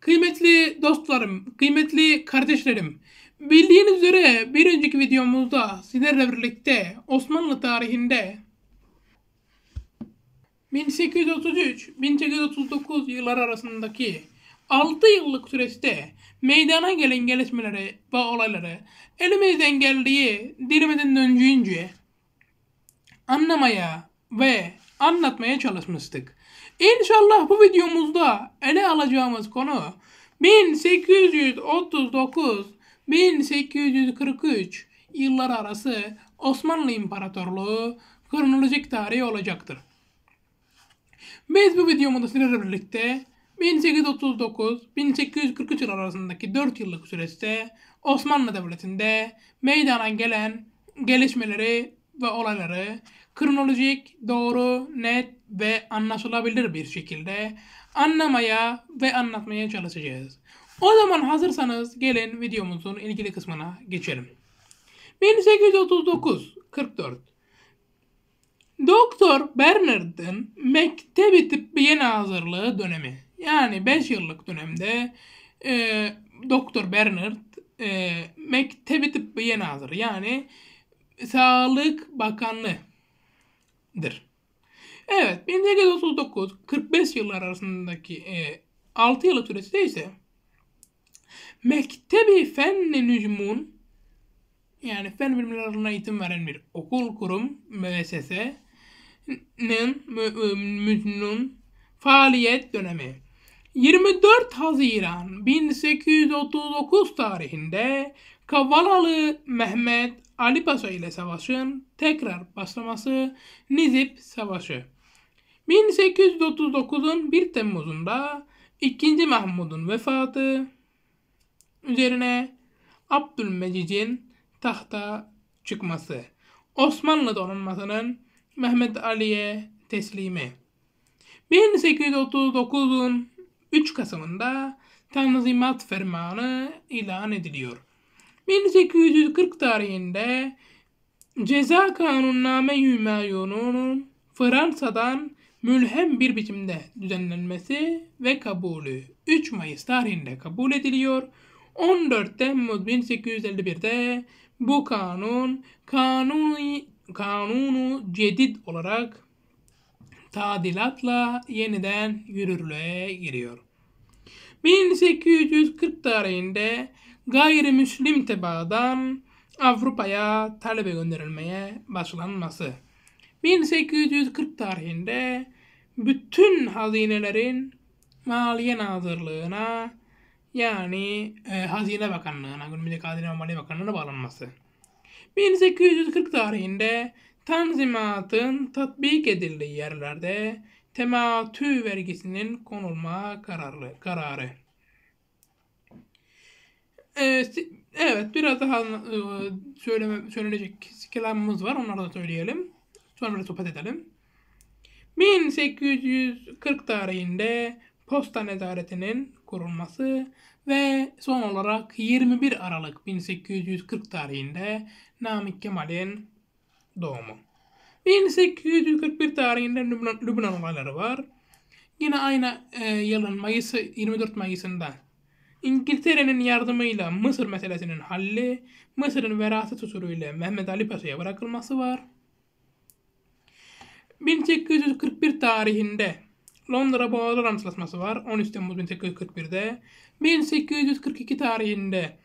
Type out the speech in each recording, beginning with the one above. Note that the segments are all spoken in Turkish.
Kıymetli dostlarım, kıymetli kardeşlerim, bildiğiniz üzere bir önceki videomuzda sizlerle birlikte Osmanlı tarihinde 1833-1839 yıllar arasındaki 6 yıllık süreçte meydana gelen gelişmeleri ve olayları elimizden geldiği dilimizden döndüğünce anlamaya ve anlatmaya çalışmıştık. İnşallah bu videomuzda ele alacağımız konu 1839 1843 yıllar arası Osmanlı İmparatorluğu kronolojik tarihi olacaktır. Biz bu videomuzda sizlerle birlikte 1839-1843 yıl arasındaki 4 yıllık süreçte Osmanlı Devleti'nde meydana gelen gelişmeleri ve olayları kronolojik, doğru, net ve anlaşılabilir bir şekilde anlamaya ve anlatmaya çalışacağız. O zaman hazırsanız gelin videomuzun ilgili kısmına geçelim. 1839 44 Doktor Bernard'ın Mektebi yeni Hazırlığı dönemi yani 5 yıllık dönemde e, Doktor Bernard e, Mektebi yeni Nazırı yani Sağlık Bakanlığı'dır. Evet 1839-45 yıllar arasındaki e, 6 yıllık süreçte ise Mektebi Fenni Nücmun yani fen bilimlerine alanına eğitim veren bir okul kurum müessesenin mücnun faaliyet dönemi. 24 Haziran 1839 tarihinde Kavalalı Mehmet Ali Paşa ile savaşın tekrar başlaması Nizip Savaşı. 1839'un 1 Temmuz'unda 2. Mahmud'un vefatı üzerine Abdülmecit'in tahta çıkması, Osmanlı donanmasının Mehmet Ali'ye teslimi. 1839'un 3 Kasım'ında Tanzimat Fermanı ilan ediliyor. 1840 tarihinde ceza kanunname hümayununun Fransa'dan mülhem bir biçimde düzenlenmesi ve kabulü 3 Mayıs tarihinde kabul ediliyor. 14 Temmuz 1851'de bu kanun kanuni kanunu cedid olarak tadilatla yeniden yürürlüğe giriyor. 1840 tarihinde gayrimüslim tebaadan Avrupa'ya talebe gönderilmeye başlanması. 1840 tarihinde bütün hazinelerin Maliye Nazırlığı'na yani e, Hazine Bakanlığı'na, günümüzdeki Hazine ve Maliye Bakanlığı'na bağlanması. 1840 tarihinde Tanzimat'ın tatbik edildiği yerlerde tematü vergisinin konulma kararı. kararı evet biraz daha e, söyleme, söylenecek kelamımız var. Onları da söyleyelim. Sonra da sohbet edelim. 1840 tarihinde posta nezaretinin kurulması ve son olarak 21 Aralık 1840 tarihinde Namık Kemal'in doğumu. 1841 tarihinde Lübnan, Lübnan olayları var. Yine aynı e, yılın Mayıs 24 Mayıs'ında İngiltere'nin yardımıyla Mısır meselesinin halli, Mısır'ın veraset usulüyle Mehmet Ali Paşa'ya bırakılması var. 1841 tarihinde Londra Boğazlar Antlaşması var 13 Temmuz 1841'de. 1842 tarihinde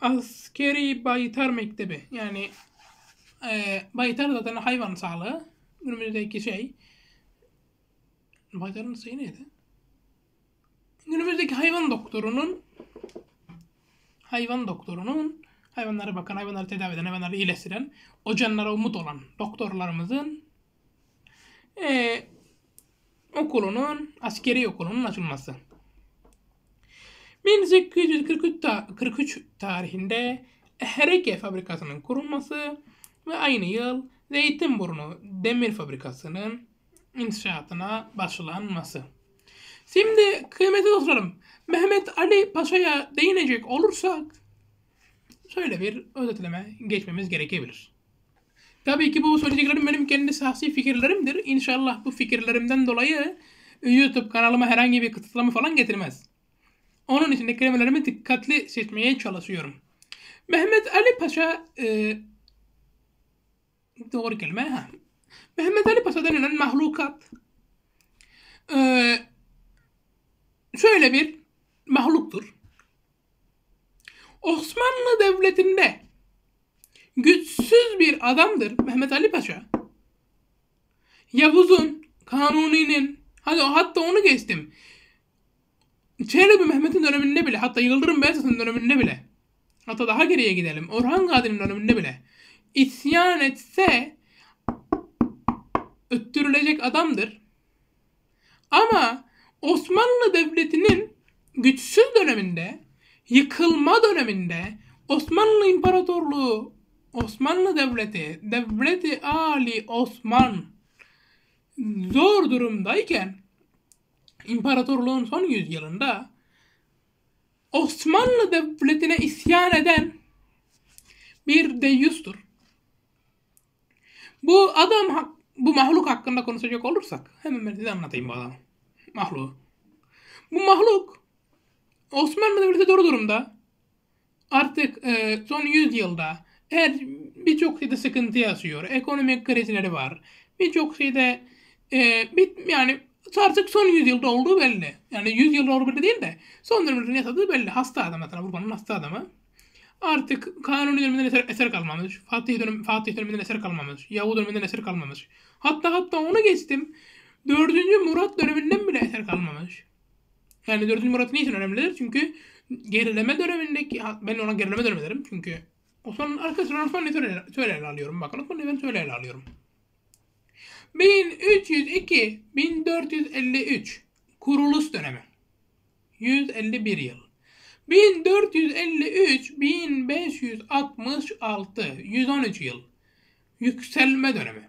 Askeri Baytar Mektebi yani e, Baytar zaten hayvan sağlığı günümüzdeki şey. Baytar'ın şeyi neydi? Günümüzdeki hayvan doktorunun hayvan doktorunun hayvanlara bakan, hayvanları tedavi eden, hayvanları iyileştiren, o canlara umut olan doktorlarımızın e, okulunun, askeri okulunun açılması. 1843 ta 43 tarihinde Hereke fabrikasının kurulması ve aynı yıl Zeytinburnu demir fabrikasının inşaatına başlanması. Şimdi kıymetli dostlarım Mehmet Ali Paşa'ya değinecek olursak şöyle bir özetleme geçmemiz gerekebilir. Tabii ki bu söyleyeceklerim benim kendi sahsi fikirlerimdir. İnşallah bu fikirlerimden dolayı YouTube kanalıma herhangi bir kısıtlama falan getirmez. Onun için de kelimelerimi dikkatli seçmeye çalışıyorum. Mehmet Ali Paşa e, doğru kelime ha. Mehmet Ali Paşa denilen mahlukat e, şöyle bir mahluktur. Osmanlı Devleti'nde güçsüz bir adamdır Mehmet Ali Paşa. Yavuz'un, Kanuni'nin, hadi hatta onu geçtim. Çelebi Mehmet'in döneminde bile, hatta Yıldırım Beyazıt'ın döneminde bile, hatta daha geriye gidelim, Orhan Gazi'nin döneminde bile, isyan etse öttürülecek adamdır. Ama Osmanlı Devleti'nin güçsüz döneminde, yıkılma döneminde Osmanlı İmparatorluğu, Osmanlı Devleti, Devleti Ali Osman zor durumdayken İmparatorluğun son yüzyılında Osmanlı Devleti'ne isyan eden bir deyyustur. Bu adam, bu mahluk hakkında konuşacak olursak hemen ben size anlatayım bu adamı mahluğu. Bu mahluk Osmanlı Devleti doğru durumda. Artık e, son 100 yılda her birçok şeyde sıkıntı yaşıyor. Ekonomik krizleri var. Birçok şeyde e, bit, yani artık son 100 yılda olduğu belli. Yani 100 yılda olduğu belli değil de son dönemde yaşadığı belli. Hasta adam zaten Avrupa'nın hasta adamı. Artık Kanuni döneminden eser, eser kalmamış. Fatih, dönem, Fatih döneminden eser kalmamış. Yahudi döneminden eser kalmamış. Hatta hatta onu geçtim. 4. Murat döneminden bile eser kalmamış. Yani 4. Murat niçin önemlidir? Çünkü gerileme dönemindeki, ben ona gerileme dönemi derim çünkü Osmanlı'nın arkasından Osmanlı'yı şöyle, şöyle alıyorum. Bakın Osmanlı'yı ben şöyle alıyorum. 1302-1453 kuruluş dönemi. 151 yıl. 1453-1566 113 yıl. Yükselme dönemi.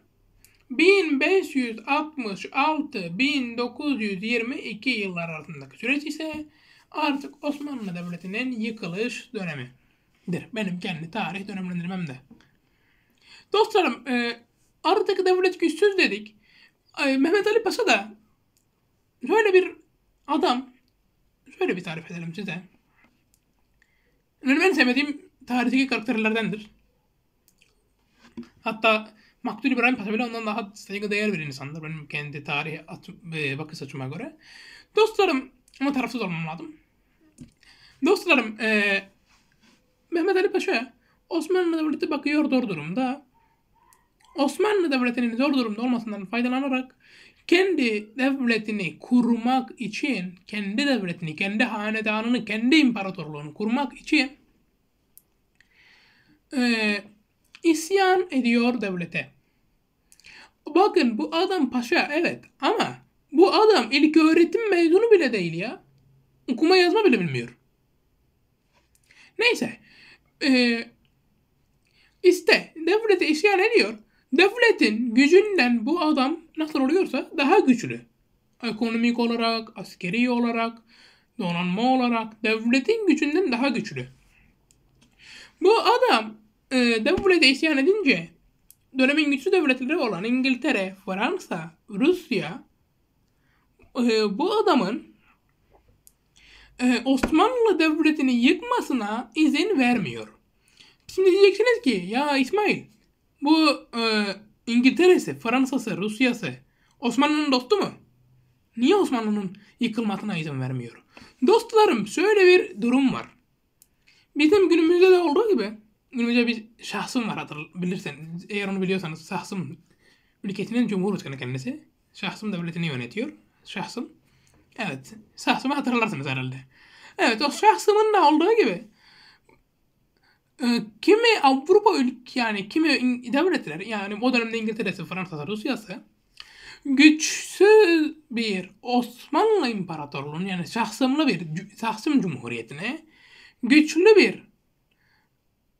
1566-1922 yıllar arasındaki süreç ise artık Osmanlı Devleti'nin yıkılış dönemidir. Benim kendi tarih de. Dostlarım e, artık devlet güçsüz dedik. E, Mehmet Ali Paşa da şöyle bir adam şöyle bir tarif edelim size. Yani ben sevmediğim tarihteki karakterlerdendir. Hatta Maktul İbrahim Paşa ondan daha saygı değer bir insandır. Benim kendi tarih at- bakış açıma göre. Dostlarım ama tarafsız olmam lazım. Dostlarım e, Mehmet Ali Paşa Osmanlı Devleti bakıyor zor durumda. Osmanlı Devleti'nin zor durumda olmasından faydalanarak kendi devletini kurmak için, kendi devletini, kendi hanedanını, kendi imparatorluğunu kurmak için e, isyan ediyor devlete. Bakın bu adam paşa evet ama bu adam ilk öğretim mezunu bile değil ya. Okuma yazma bile bilmiyor. Neyse. Ee, işte devlete isyan ediyor. Devletin gücünden bu adam nasıl oluyorsa daha güçlü. Ekonomik olarak, askeri olarak, donanma olarak devletin gücünden daha güçlü. Bu adam e, devlete isyan edince dönemin güçlü devletleri olan İngiltere, Fransa, Rusya e, bu adamın e, Osmanlı Devleti'ni yıkmasına izin vermiyor. Şimdi diyeceksiniz ki ya İsmail bu e, İngiltere'si, Fransa'sı, Rusya'sı Osmanlı'nın dostu mu? Niye Osmanlı'nın yıkılmasına izin vermiyor? Dostlarım şöyle bir durum var. Bizim günümüzde de olduğu gibi Günümüzde bir şahsım var hatır bilirseniz. Eğer onu biliyorsanız şahsım ülkesinin cumhurbaşkanı kendisi. Şahsım devletini yönetiyor. Şahsım. Evet. Şahsımı hatırlarsınız herhalde. Evet o şahsımın da olduğu gibi. E, kimi Avrupa ülke yani kimi devletler yani o dönemde İngiltere'si, Fransa'sı, Rusya'sı güçsüz bir Osmanlı İmparatorluğu'nun yani şahsımlı bir şahsım cumhuriyetine güçlü bir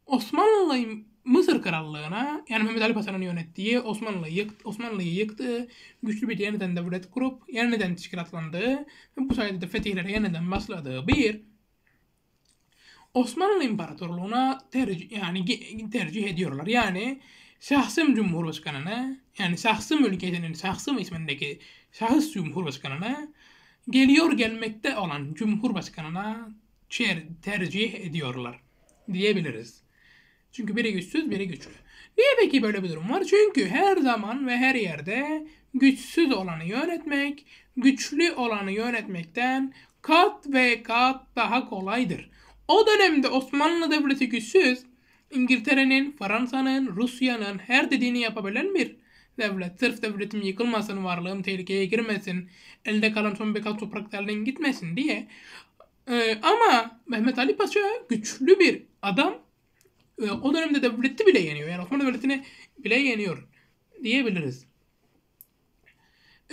Osmanlı Mısır Krallığı'na yani Mehmet Ali Paşa'nın yönettiği Osmanlı'yı yıktı, Osmanlı'yı yıktı. Güçlü bir yeniden devlet kurup yeniden teşkilatlandığı ve bu sayede de fetihlere yeniden başladığı bir Osmanlı İmparatorluğu'na tercih, yani tercih ediyorlar. Yani şahsım Cumhurbaşkanı'na yani şahsım ülkesinin şahsım ismindeki şahıs Cumhurbaşkanı'na geliyor gelmekte olan Cumhurbaşkanı'na tercih ediyorlar diyebiliriz. Çünkü biri güçsüz, biri güçlü. Niye peki böyle bir durum var? Çünkü her zaman ve her yerde güçsüz olanı yönetmek, güçlü olanı yönetmekten kat ve kat daha kolaydır. O dönemde Osmanlı Devleti güçsüz, İngiltere'nin, Fransa'nın, Rusya'nın her dediğini yapabilen bir devlet. Sırf devletim yıkılmasın, varlığım tehlikeye girmesin, elde kalan son birkaç toprak gitmesin diye. Ee, ama Mehmet Ali Paşa güçlü bir adam ee, o dönemde devleti bile yeniyor. Yani Osmanlı Devleti'ni bile yeniyor diyebiliriz.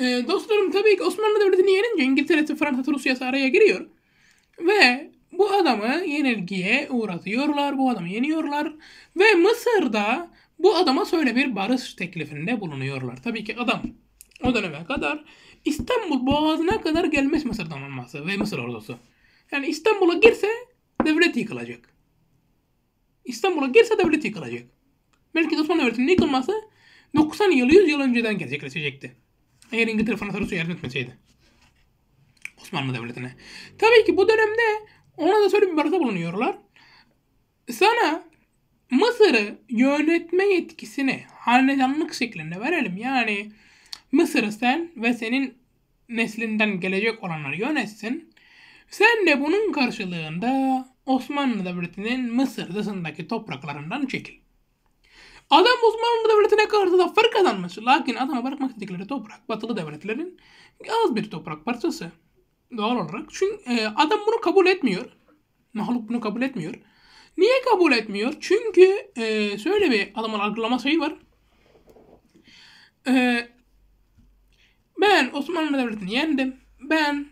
E, dostlarım tabii ki Osmanlı Devleti'ni yenince İngiltere, Fransa, Rusya araya giriyor. Ve bu adamı yenilgiye uğratıyorlar. Bu adamı yeniyorlar. Ve Mısır'da bu adama söyle bir barış teklifinde bulunuyorlar. Tabii ki adam o döneme kadar İstanbul boğazına kadar gelmiş Mısır donanması ve Mısır ordusu. Yani İstanbul'a girse devlet yıkılacak. İstanbul'a gelse devlet yıkılacak. Belki de Osmanlı Devleti'nin yıkılması 90 yıl 100 yıl önceden gerçekleşecekti. Eğer İngiltere Fransa Rusya yardım etmeseydi. Osmanlı Devleti'ne. Tabii ki bu dönemde ona da şöyle bir barıda bulunuyorlar. Sana Mısır'ı yönetme yetkisini hanedanlık şeklinde verelim. Yani Mısır'ı sen ve senin neslinden gelecek olanlar yönetsin. Sen de bunun karşılığında Osmanlı Devleti'nin Mısır dışındaki topraklarından çekil. Adam Osmanlı Devleti'ne karşı zafer kazanmış. Lakin adama bırakmak istedikleri toprak batılı devletlerin az bir toprak parçası. Doğal olarak. Çünkü e, adam bunu kabul etmiyor. Mahluk bunu kabul etmiyor. Niye kabul etmiyor? Çünkü e, şöyle bir adamın algılama şeyi var. E, ben Osmanlı Devleti'ni yendim. Ben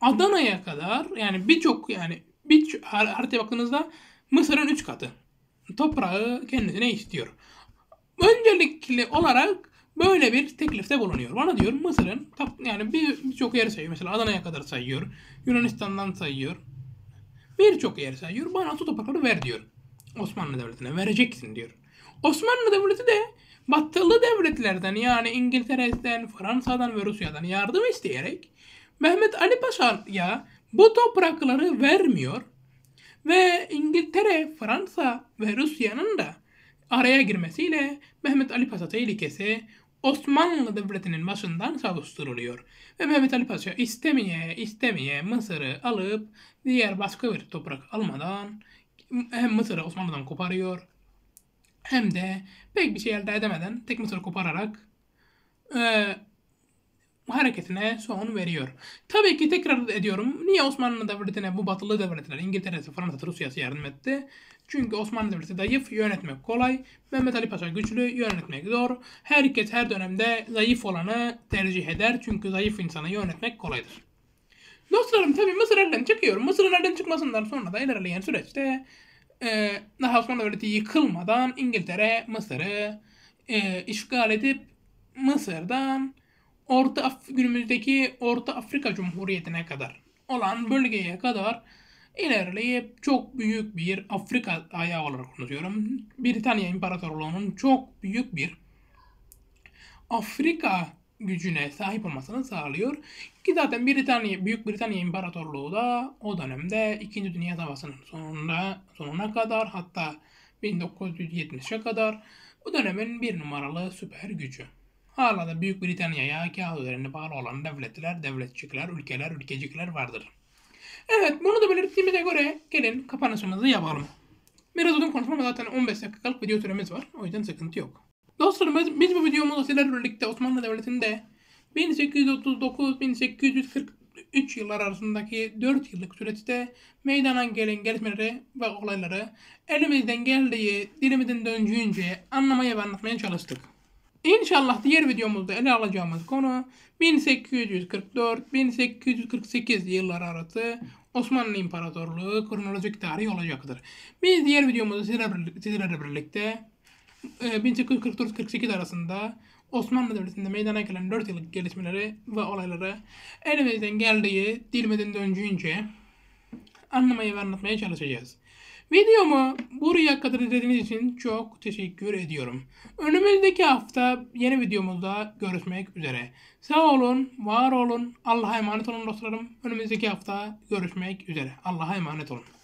Adana'ya kadar yani birçok yani bir haritaya baktığınızda Mısır'ın 3 katı toprağı kendisine istiyor. Öncelikli olarak böyle bir teklifte bulunuyor. Bana diyor Mısır'ın yani birçok bir yer sayıyor. Mesela Adana'ya kadar sayıyor. Yunanistan'dan sayıyor. Birçok yer sayıyor. Bana su toprakları ver diyor. Osmanlı Devleti'ne vereceksin diyor. Osmanlı Devleti de batılı devletlerden yani İngiltere'den, Fransa'dan ve Rusya'dan yardım isteyerek Mehmet Ali Paşa'ya bu toprakları vermiyor ve İngiltere, Fransa ve Rusya'nın da araya girmesiyle Mehmet Ali Paşa tehlikesi Osmanlı Devleti'nin başından savuşturuluyor. Ve Mehmet Ali Paşa istemeye istemeye Mısır'ı alıp diğer başka bir toprak almadan hem Mısır'ı Osmanlı'dan koparıyor hem de pek bir şey elde edemeden tek Mısır'ı kopararak e, hareketine son veriyor. Tabii ki tekrar ediyorum. Niye Osmanlı Devleti'ne bu batılı devletler İngiltere'si, Fransa, Rusya'sı yardım etti? Çünkü Osmanlı Devleti zayıf, yönetmek kolay. Mehmet Ali Paşa güçlü, yönetmek zor. Herkes her dönemde zayıf olanı tercih eder. Çünkü zayıf insanı yönetmek kolaydır. Dostlarım tabii Mısır elden çıkıyor. Mısır'ın elden çıkmasından sonra da ilerleyen süreçte e, daha Osmanlı Devleti yıkılmadan İngiltere Mısır'ı e, işgal edip Mısır'dan Orta Af günümüzdeki Orta Afrika Cumhuriyeti'ne kadar olan bölgeye kadar ilerleyip çok büyük bir Afrika ayağı olarak konuşuyorum. Britanya İmparatorluğu'nun çok büyük bir Afrika gücüne sahip olmasını sağlıyor. Ki zaten Britanya, Büyük Britanya İmparatorluğu da o dönemde 2. Dünya Savaşı'nın sonuna sonuna kadar hatta 1970'e kadar bu dönemin bir numaralı süper gücü. Hala da Büyük Britanya'ya kağıtlarına bağlı olan devletler, devletçikler, ülkeler, ülkecikler vardır. Evet bunu da belirttiğimize göre gelin kapanışımızı yapalım. Biraz uzun konuşmam zaten 15 dakikalık video süremiz var. O yüzden sıkıntı yok. Dostlarım biz, biz bu videomuzda sizlerle birlikte Osmanlı Devleti'nde 1839-1843 yıllar arasındaki 4 yıllık süreçte meydana gelen gelişmeleri ve olayları elimizden geldiği dilimizin döndüğünce anlamaya ve anlatmaya çalıştık. İnşallah diğer videomuzda ele alacağımız konu 1844-1848 yılları arası Osmanlı İmparatorluğu kronolojik tarihi olacaktır. Biz diğer videomuzda sizlerle birlikte 1844 e, 1848 arasında Osmanlı Devleti'nde meydana gelen 4 yıllık gelişmeleri ve olayları elimizden geldiği dilimizden döncüğünce anlamaya ve anlatmaya çalışacağız. Videomu buraya kadar izlediğiniz için çok teşekkür ediyorum. Önümüzdeki hafta yeni videomuzda görüşmek üzere. Sağ olun, var olun, Allah'a emanet olun dostlarım. Önümüzdeki hafta görüşmek üzere. Allah'a emanet olun.